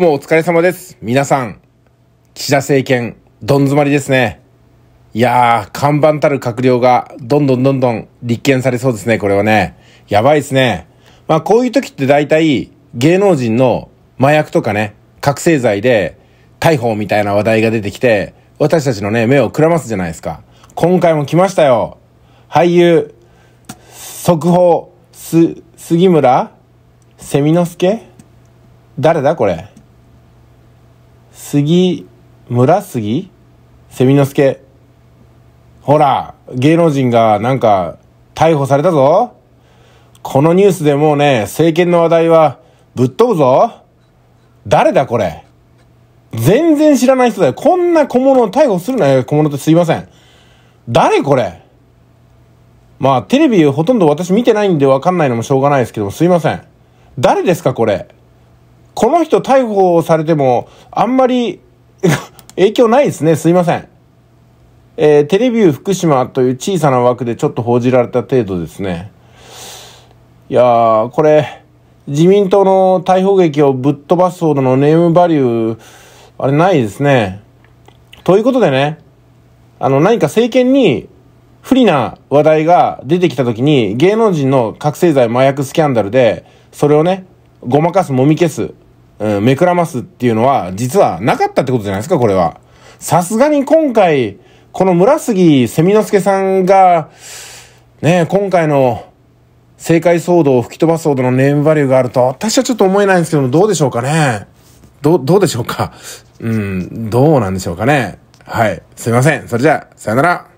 もうお疲れ様です。皆さん、岸田政権、どん詰まりですね。いやー、看板たる閣僚が、どんどんどんどん立件されそうですね、これはね。やばいですね。まあ、こういう時って大体、芸能人の麻薬とかね、覚醒剤で、逮捕みたいな話題が出てきて、私たちのね、目をくらますじゃないですか。今回も来ましたよ。俳優、速報、す、杉村セミノスケ誰だこれ。杉村杉セミノスケほら芸能人がなんか逮捕されたぞこのニュースでもうね政権の話題はぶっ飛ぶぞ誰だこれ全然知らない人だよこんな小物を逮捕するなよ小物ってすいません誰これまあテレビほとんど私見てないんでわかんないのもしょうがないですけどもすいません誰ですかこれこの人逮捕されても、あんまり 影響ないですね。すいません。えー、テレビュー福島という小さな枠でちょっと報じられた程度ですね。いやー、これ、自民党の逮捕劇をぶっ飛ばすほどのネームバリュー、あれないですね。ということでね、あの、何か政権に不利な話題が出てきた時に、芸能人の覚醒剤麻薬スキャンダルで、それをね、ごまかす、もみ消す。うん、めくらますっていうのは、実はなかったってことじゃないですか、これは。さすがに今回、この村杉セミノスケさんが、ね、今回の政界騒動を吹き飛ばすほどのネームバリューがあると、私はちょっと思えないんですけども、どうでしょうかね。ど、どうでしょうか。うん、どうなんでしょうかね。はい。すいません。それじゃあ、さよなら。